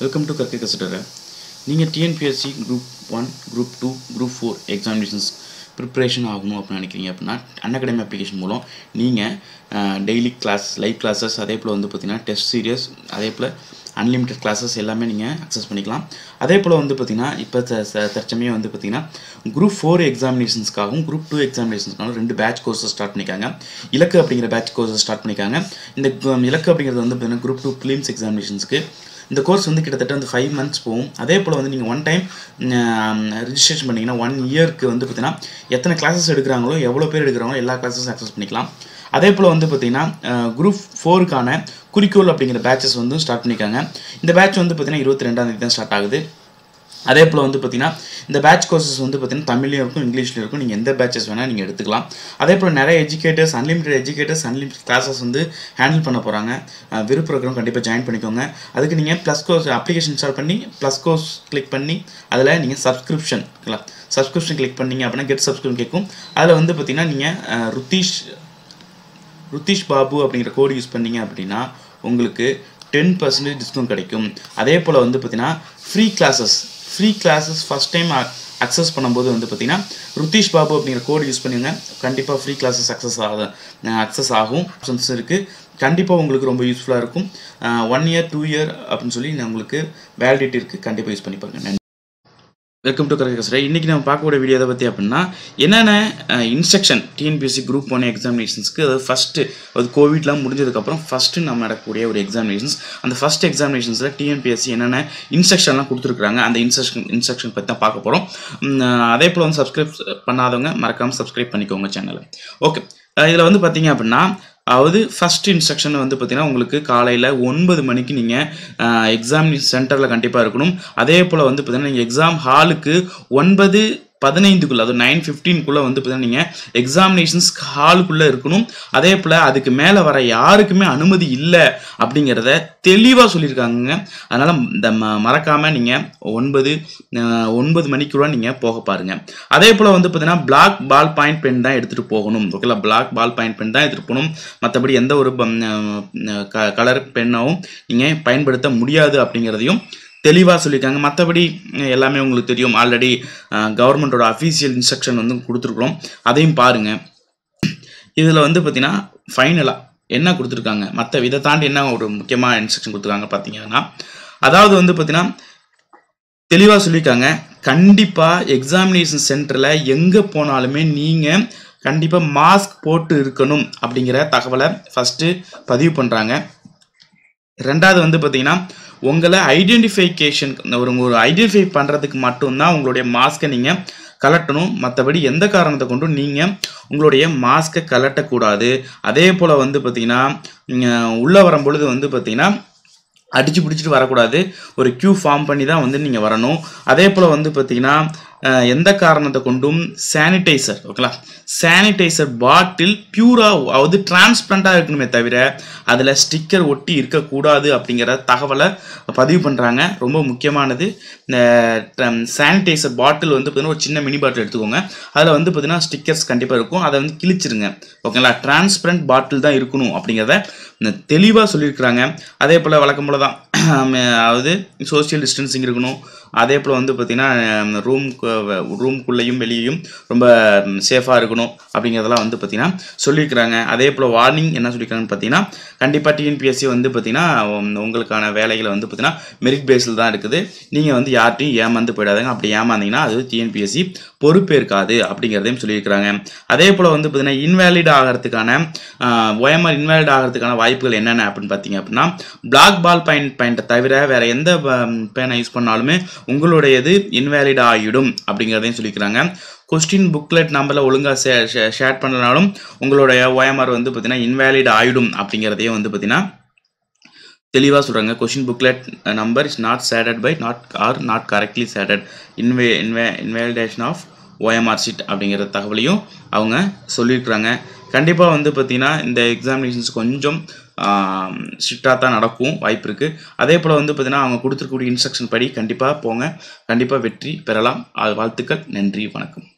welcome to கற்கை கசடரை நீங்கள் TNPSC group one group two group four examinations preparation ஆகணும் அப்படின்னு நினைக்கிறீங்க அப்படின்னா அன் அகடமி அப்ளிகேஷன் மூலம் நீங்கள் டெய்லி கிளாஸ் லைவ் கிளாஸஸ் அதே போல் வந்து பார்த்திங்கன்னா டெஸ்ட் சீரியஸ் அதே போல் அன்லிமிட்டட் கிளாஸஸ் எல்லாமே நீங்கள் அக்சஸ் பண்ணிக்கலாம் அதே போல் வந்து பார்த்தீங்கன்னா இப்போ தற்சமயம் வந்து பார்த்தீங்கன்னா குரூப் ஃபோர் எக்ஸாமினேஷன்ஸ்க்காகவும் குரூப் டூ எக்ஸாமினேஷன்ஸ்க்காகவும் ரெண்டு பேட்ச் கோர்ஸஸ் ஸ்டார்ட் பண்ணிக்காங்க இலக்கு அப்படிங்கிற பேட்ச் கோர்ஸஸ் ஸ்டார்ட் பண்ணிக்காங்க இந்த இலக்கு அப்படிங்கிறது வந்து பார்த்தீங்கன்னா குரூப் டூ ஃபிலிம்ஸ் எக்ஸாமினேஷன்ஸ்க்கு இந்த கோர்ஸ் வந்து கிட்டத்தட்ட வந்து ஃபைவ் மந்த்ஸ் போகும் அதே போல் வந்து நீங்கள் ஒன் டைம் ரிஜிஸ்ட்ரேஷன் பண்ணிங்கன்னா ஒன் இயருக்கு வந்து பார்த்தீங்கன்னா எத்தனை கிளாஸஸ் எடுக்கிறாங்களோ எவ்வளோ பேர் எடுக்கிறாங்களோ எல்லா கிளாஸஸும் அக்சஸ் பண்ணிக்கலாம் அதே போல் வந்து பார்த்திங்கன்னா குரூப் ஃபோருக்கான குறிக்கோள் அப்படிங்கிற பேச்சஸ் வந்து ஸ்டார்ட் பண்ணிக்காங்க இந்த பேட்ச் வந்து பார்த்திங்கன்னா இருபத்தி ரெண்டாம் தேதி தான் ஸ்டார்ட் ஆகுது அதே போல் வந்து பார்த்திங்கன்னா இந்த பேட்ச் கோர்சஸ் வந்து பார்த்திங்கன்னா தமிழ்லையும் இருக்கும் இங்கிலீஷ்லையும் இருக்கும் நீங்கள் எந்த பேட்சஸ் வேணால் நீங்கள் எடுத்துக்கலாம் அதே போல் நிறைய educators unlimited educators unlimited classes வந்து ஹேண்டில் பண்ண போகிறாங்க விருப்பம் கண்டிப்பாக ஜாயின் பண்ணிக்கோங்க அதுக்கு நீங்கள் ப்ளஸ் கோர்ஸ் அப்ளிகேஷன் இன்ஸ்டால் பண்ணி ப்ளஸ் கோர்ஸ் கிளிக் பண்ணி அதில் நீங்கள் சப்ஸ்கிரிப்ஷன் சப்ஸ்கிரிப்ஷன் கிளிக் பண்ணிங்க அப்படின்னா கெட் சப்ஸ்கிரிப்ஷன் கேட்கும் அதில் வந்து பார்த்திங்கன்னா நீங்கள் ருத்தீஷ் ருத்தீஷ் பாபு அப்படிங்கிற கோடு யூஸ் பண்ணிங்க அப்படின்னா உங்களுக்கு டென் பர்சன்டேஜ் டிஸ்கவுண்ட் கிடைக்கும் அதே போல் வந்து பார்த்திங்கன்னா free classes free classes first time access பண்ணும்போது வந்து பார்த்தீங்கன்னா ருத்தீஷ் பாபு அப்படிங்கிற கோடு யூஸ் பண்ணுங்க கண்டிப்பாக ஃப்ரீ கிளாஸஸ் அக்சஸ் ஆக அக்சஸ் ஆகும் ஆப்ஷன்ஸ் இருக்குது கண்டிப்பாக உங்களுக்கு ரொம்ப யூஸ்ஃபுல்லாக இருக்கும் ஒன் இயர் டூ இயர் அப்படின்னு சொல்லி நான் உங்களுக்கு வேலிடிட்டி இருக்குது கண்டிப்பாக யூஸ் பண்ணி பாருங்க வெல்கம் டு கரெக்ட் சார் இன்றைக்கி நம்ம பார்க்கக்கூடிய வீடியோ எதை பற்றி அப்படின்னா என்னென்ன இன்ஸ்ட்ரக்ஷன் டிஎன்பிஎஸ்சி குரூப் ஒன் எக்ஸாமினேஷன்ஸ்க்கு அது ஃபஸ்ட்டு அது கோவிட்லாம் முடிஞ்சதுக்கப்புறம் ஃபஸ்ட்டு நம்ம நடக்கக்கூடிய ஒரு எக்ஸாமினேஷன்ஸ் அந்த ஃபஸ்ட் எக்ஸாமினேஷன்ஸில் டிஎன்பிஎஸ்சி என்னென்ன இன்ஸ்ட்ரக்ஷன்லாம் கொடுத்துருக்காங்க அந்த இன்ஸ்ட்ரக்ஷன் இன்ஸ்ட்ரக்ஷன் பற்றி தான் பார்க்க போகிறோம் அதே போல் வந்து சப்ஸ்கிரைப் பண்ணாதவங்க மறக்காமல் சப்ஸ்கிரைப் பண்ணிக்கோங்க சேனலை ஓகே இதில் வந்து பார்த்தீங்க அப்படின்னா அதாவது ஃபஸ்ட் இன்ஸ்ட்ரக்ஷன் வந்து பார்த்தீங்கன்னா உங்களுக்கு காலையில் ஒன்பது மணிக்கு நீங்கள் எக்ஸாம் சென்டரில் கண்டிப்பாக இருக்கணும் அதே போல் வந்து பார்த்தீங்கன்னா நீங்கள் எக்ஸாம் ஹாலுக்கு ஒன்பது பதினைந்துக்குள்ளே அது நைன் ஃபிஃப்டீன்குள்ளே வந்து பார்த்தீங்கன்னா நீங்கள் எக்ஸாமினேஷன்ஸ் ஹாலுக்குள்ளே இருக்கணும் அதே போல் அதுக்கு மேலே வர யாருக்குமே அனுமதி இல்லை அப்படிங்கிறத தெளிவாக சொல்லியிருக்காங்கங்க அதனால் இந்த ம மறக்காமல் நீங்கள் ஒன்பது ஒன்பது மணிக்குள்ள நீங்கள் போக பாருங்கள் அதே போல் வந்து பார்த்தீங்கன்னா பிளாக் பால் பாயிண்ட் பென் தான் எடுத்துகிட்டு போகணும் ஓகேங்களா பிளாக் பால் பாயிண்ட் பென் தான் எடுத்துகிட்டு போகணும் மற்றபடி எந்த ஒரு கலர் பென்னாவும் நீங்கள் பயன்படுத்த முடியாது அப்படிங்கிறதையும் தெளிவாக சொல்லியிருக்காங்க மற்றபடி எல்லாமே உங்களுக்கு தெரியும் ஆல்ரெடி கவர்மெண்டோட அஃபீஷியல் இன்ஸ்ட்ரக்ஷன் வந்து கொடுத்துருக்குறோம் அதையும் பாருங்கள் இதில் வந்து பார்த்தீங்கன்னா ஃபைனலாக என்ன கொடுத்துருக்காங்க மற்ற இதை தாண்டி என்ன ஒரு முக்கியமான இன்ஸ்ட்ரக்ஷன் கொடுத்துருக்காங்க பார்த்தீங்கன்னா அதாவது வந்து பார்த்திங்கன்னா தெளிவாக சொல்லியிருக்காங்க கண்டிப்பாக எக்ஸாமினேஷன் சென்டரில் எங்கே போனாலுமே நீங்கள் கண்டிப்பாக மாஸ்க் போட்டு இருக்கணும் அப்படிங்கிற தகவலை ஃபஸ்ட்டு பதிவு பண்ணுறாங்க ரெண்டாவது வந்து பார்த்தீங்கன்னா உங்களை ஐடென்டிஃபைகேஷன் ஒரு ஒரு ஐடென்டிஃபை பண்ணுறதுக்கு மட்டும்தான் உங்களுடைய மாஸ்க்கை நீங்கள் கலட்டணும் மற்றபடி எந்த காரணத்தை கொண்டும் நீங்கள் உங்களுடைய மாஸ்க்கை கலட்டக்கூடாது அதே போல் வந்து பார்த்திங்கன்னா உள்ளே வரும்பொழுது வந்து பார்த்திங்கன்னா அடித்து பிடிச்சிட்டு வரக்கூடாது ஒரு க்யூ ஃபார்ம் பண்ணி தான் வந்து நீங்கள் வரணும் அதே போல் வந்து பார்த்தீங்கன்னா எந்த காரணத்தை கொண்டும் சானிடைசர் ஓகேங்களா சானிடைசர் பாட்டில் பியூராக அதாவது டிரான்ஸ்பரண்டாக இருக்கணுமே தவிர அதில் ஸ்டிக்கர் ஒட்டி இருக்கக்கூடாது அப்படிங்கிற தகவலை பதிவு பண்ணுறாங்க ரொம்ப முக்கியமானது இந்த சானிடைசர் பாட்டில் வந்து பார்த்தீங்கன்னா ஒரு சின்ன மினி பாட்டில் எடுத்துக்கோங்க அதில் வந்து பார்த்தீங்கன்னா ஸ்டிக்கர்ஸ் கண்டிப்பாக இருக்கும் அதை வந்து கிழிச்சிருங்க ஓகேங்களா டிரான்ஸ்பரண்ட் பாட்டில் தான் இருக்கணும் அப்படிங்கிறத தெளிவாக சொல்லியிருக்கிறாங்க அதே போல் வழக்கம் போல் தான் அதாவது சோசியல் டிஸ்டன்சிங் இருக்கணும் அதே போல் வந்து பார்த்திங்கன்னா ரூம்க்கு ரூம்குள்ளேயும் வெளியேயும் ரொம்ப சேஃபாக இருக்கணும் அப்படிங்கிறதெல்லாம் வந்து பார்த்திங்கன்னா சொல்லியிருக்கிறாங்க அதே போல் வார்னிங் என்ன சொல்லியிருக்காங்கன்னு பார்த்தீங்கன்னா கண்டிப்பாக டிஎன்பிஎஸ்சி வந்து பார்த்திங்கன்னா உங்களுக்கான வேலைகளை வந்து பார்த்திங்கன்னா மெரிட் பேஸில் தான் இருக்குது நீங்கள் வந்து யார்ட்டையும் ஏமாந்து போயிடாதுங்க அப்படி ஏமாந்தீங்கன்னா அது டிஎன்பிஎஸ்சி பொறுப்பேற்காது அப்படிங்கிறதையும் சொல்லியிருக்கிறாங்க அதே போல் வந்து பார்த்திங்கன்னா இன்வேலிட் ஆகிறதுக்கான ஒயமர் இன்வேலிட் ஆகிறதுக்கான வாய்ப்புகள் என்னென்ன அப்படின்னு பார்த்தீங்க அப்படின்னா பிளாக் பால் பாயிண்ட் பாயிண்ட்டை தவிர வேறு எந்த பேனை யூஸ் பண்ணாலுமே உங்களுடையது இன்வேலிட் ஆகிடும் அப்படிங்கிறதையும் சொல்லிக்கிறாங்க கொஸ்டின் புக்லெட் நம்பரில் ஒழுங்காக ஷே ஷேர் பண்ணனாலும் உங்களுடைய ஓஎம்ஆர் வந்து பார்த்தீங்கன்னா இன்வேலிட் ஆகிடும் அப்படிங்கிறதையும் வந்து பார்த்தீங்கன்னா தெளிவாக சொல்கிறாங்க question booklet number is not shaded by not or not correctly shaded இன்வே இன்வே இன்வேலிடேஷன் ஆஃப் ஓஎம்ஆர் சீட் அப்படிங்கிற தகவலையும் அவங்க சொல்லியிருக்கிறாங்க கண்டிப்பாக வந்து பார்த்திங்கன்னா இந்த எக்ஸாமினேஷன்ஸ் கொஞ்சம் ஸ்ட்ரிக்டாக தான் நடக்கும் வாய்ப்பு இருக்குது அதே போல் வந்து பார்த்திங்கன்னா அவங்க கொடுத்துருக்கக்கூடிய இன்ஸ்ட்ரக்ஷன் படி கண்டிப்பாக போங்க கண்டிப்பாக வெற்றி பெறலாம் வாழ்த்துக்கள் நன்றி வணக்கம்